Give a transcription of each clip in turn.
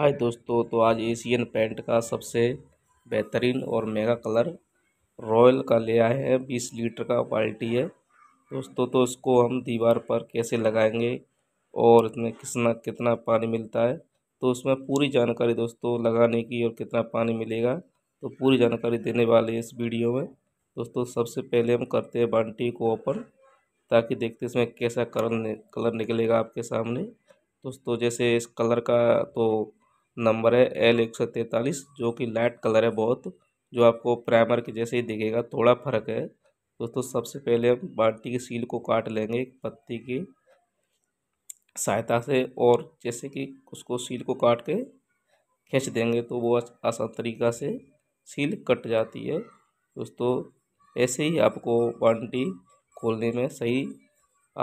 हाय दोस्तों तो आज एशियन पेंट का सबसे बेहतरीन और मेगा कलर रॉयल का ले आए हैं बीस लीटर का बाल्टी है दोस्तों तो इसको हम दीवार पर कैसे लगाएंगे और इसमें कितना कितना पानी मिलता है तो उसमें पूरी जानकारी दोस्तों लगाने की और कितना पानी मिलेगा तो पूरी जानकारी देने वाले इस वीडियो में दोस्तों सबसे पहले हम करते हैं बाल्टी को ओपन ताकि देखते इसमें कैसा कलर कलर निकलेगा आपके सामने दोस्तों जैसे इस कलर का तो नंबर है एल एक सौ तैंतालीस जो कि लाइट कलर है बहुत जो आपको प्राइमर के जैसे ही दिखेगा थोड़ा फर्क है दोस्तों सबसे पहले हम बाल्टी की सील को काट लेंगे पत्ती की सहायता से और जैसे कि उसको सील को काट के खींच देंगे तो वो आसान तरीका से सील कट जाती है दोस्तों ऐसे ही आपको बाल्टी खोलने में सही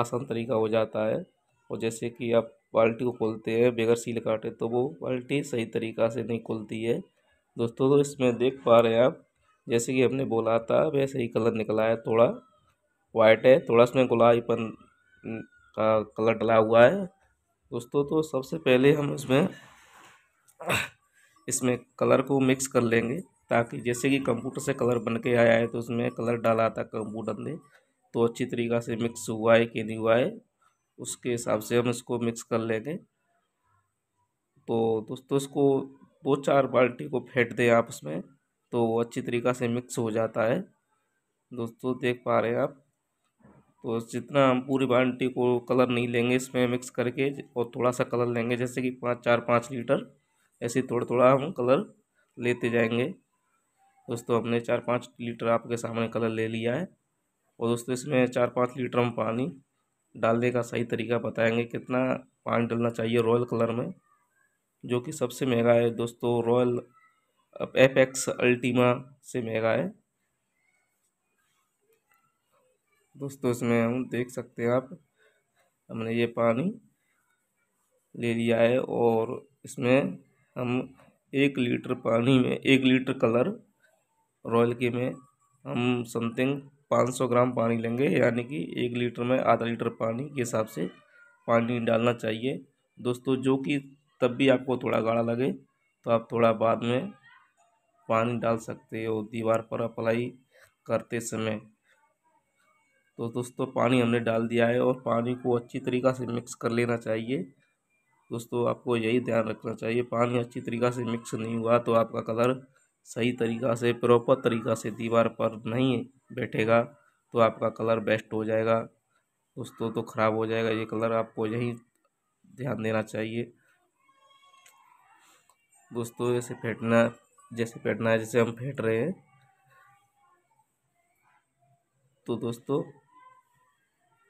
आसान तरीका हो जाता है और जैसे कि आप बाल्टी को खोलते हैं बगैर सील काटे तो वो बाल्टी सही तरीक़ा से नहीं खुलती है दोस्तों तो इसमें देख पा रहे हैं आप जैसे कि हमने बोला था वैसे ही कलर निकला है थोड़ा वाइट है थोड़ा इसमें गुलाबीपन का कलर डला हुआ है दोस्तों तो सबसे पहले हम इसमें इसमें कलर को मिक्स कर लेंगे ताकि जैसे कि कंप्यूटर से कलर बन के आया है तो उसमें कलर डाला था कंप्यूटर ने तो अच्छी तरीक़ा से मिक्स हुआ है कि नहीं हुआ है उसके हिसाब से हम इसको मिक्स कर लेंगे तो दोस्तों इसको दो चार बाल्टी को फेंट दें आप उसमें तो अच्छी तरीक़ा से मिक्स हो जाता है दोस्तों देख पा रहे हैं आप तो जितना हम पूरी बाल्टी को कलर नहीं लेंगे इसमें मिक्स करके और थोड़ा सा कलर लेंगे जैसे कि पाँच चार पाँच लीटर ऐसे थोड़ा थोड़ा हम कलर लेते जाएंगे दोस्तों हमने चार पाँच लीटर आपके सामने कलर ले लिया है और दोस्तों इसमें चार पाँच लीटर हम पानी डालने का सही तरीका बताएंगे कितना पानी डालना चाहिए रॉयल कलर में जो कि सबसे महंगा है दोस्तों रॉयल एफ एक्स अल्टीमा से महंगा है दोस्तों इसमें हम देख सकते हैं आप हमने ये पानी ले लिया है और इसमें हम एक लीटर पानी में एक लीटर कलर रॉयल के में हम समथिंग 500 ग्राम पानी लेंगे यानी कि एक लीटर में आधा लीटर पानी के हिसाब से पानी डालना चाहिए दोस्तों जो कि तब भी आपको थोड़ा गाढ़ा लगे तो आप थोड़ा बाद में पानी डाल सकते हो दीवार पर अप्लाई करते समय तो दोस्तों पानी हमने डाल दिया है और पानी को अच्छी तरीक़ा से मिक्स कर लेना चाहिए दोस्तों आपको यही ध्यान रखना चाहिए पानी अच्छी तरीक़ा से मिक्स नहीं हुआ तो आपका कलर सही तरीक़ा से प्रॉपर तरीक़ा से दीवार पर नहीं बैठेगा तो आपका कलर बेस्ट हो जाएगा दोस्तों तो ख़राब हो जाएगा ये कलर आपको यही ध्यान देना चाहिए दोस्तों ऐसे फेंटना जैसे फेंटना है जैसे हम फेंट रहे हैं तो दोस्तों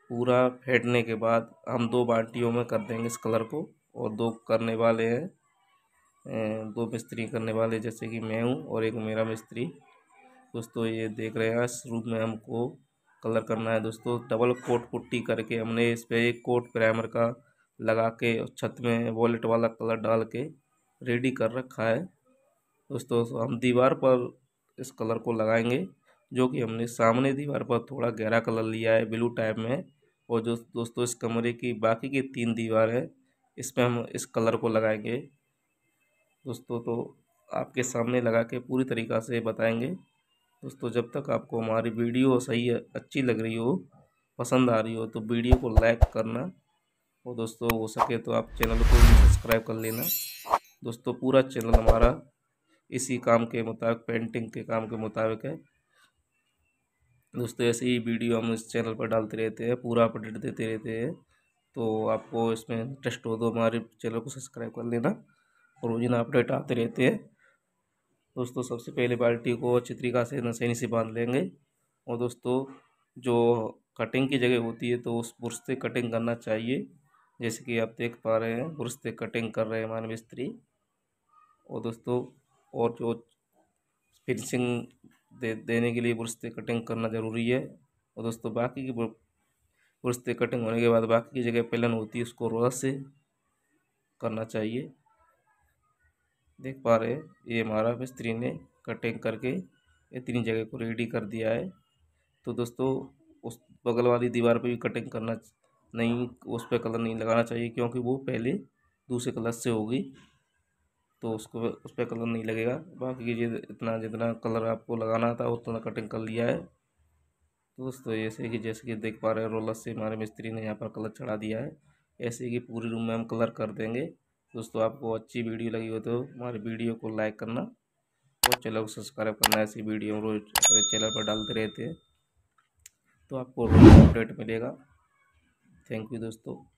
पूरा फेंटने के बाद हम दो बाल्टियों में कर देंगे इस कलर को और दो करने वाले हैं दो मिस्त्री करने वाले जैसे कि मैं हूँ और एक मेरा मिस्त्री दोस्तों ये देख रहे हैं इस रूप में हमको कलर करना है दोस्तों डबल कोट पुट्टी करके हमने इस पर एक कोट प्राइमर का लगा के छत में वॉलेट वाला कलर डाल के रेडी कर रखा है दोस्तों हम दीवार पर इस कलर को लगाएंगे जो कि हमने सामने दीवार पर थोड़ा गहरा कलर लिया है ब्लू टाइप में और जो दोस्तों इस कमरे की बाकी की तीन दीवार है इसमें हम इस कलर को लगाएंगे दोस्तों तो आपके सामने लगा के पूरी तरीक़ा से बताएंगे दोस्तों जब तक आपको हमारी वीडियो सही है अच्छी लग रही हो पसंद आ रही हो तो वीडियो को लाइक करना और दोस्तों हो सके तो आप चैनल को भी सब्सक्राइब कर लेना दोस्तों पूरा चैनल हमारा इसी काम के मुताबिक पेंटिंग के काम के मुताबिक है दोस्तों ऐसे ही वीडियो हम इस चैनल पर डालते रहते हैं पूरा अपडेट देते रहते हैं तो आपको इसमें इंटरेस्ट हो तो हमारे चैनल को सब्सक्राइब कर लेना रोजाना अपडेट आते रहते हैं दोस्तों सबसे पहले बाल्टी को अच्छी तरीका से नसैनी से बांध लेंगे और दोस्तों जो कटिंग की जगह होती है तो उस बुरस्ते से कटिंग करना चाहिए जैसे कि आप देख पा रहे हैं ब्रश से कटिंग कर रहे हैं हमारे मिस्त्री और दोस्तों और जो फिनिशिंग दे देने के लिए ब्रश से कटिंग करना ज़रूरी है और दोस्तों बाकी की ब्रश से कटिंग होने के बाद बाकी की जगह पेलन होती है उसको रोज से करना चाहिए देख पा रहे ये हमारा मिस्त्री ने कटिंग करके ये तीन जगह को रेडी कर दिया है तो दोस्तों उस बगल वाली दीवार पे भी कटिंग करना नहीं उस पर कलर नहीं लगाना चाहिए क्योंकि वो पहले दूसरे कलर से होगी तो उसको उस पर कलर नहीं लगेगा बाकी ये इतना जितना कलर आपको लगाना था उतना तो कटिंग कर लिया है तो दोस्तों ऐसे कि जैसे कि देख पा रहे हैं रोलर से हमारे मिस्त्री ने यहाँ पर कलर चढ़ा दिया है ऐसे कि पूरी रूम में हम कलर कर देंगे दोस्तों आपको अच्छी वीडियो लगी हो तो हमारे वीडियो को लाइक करना और चैनल को सब्सक्राइब करना ऐसी वीडियो हम रोज अपने चैनल पर डालते रहते हैं तो आपको अपडेट मिलेगा थैंक यू दोस्तों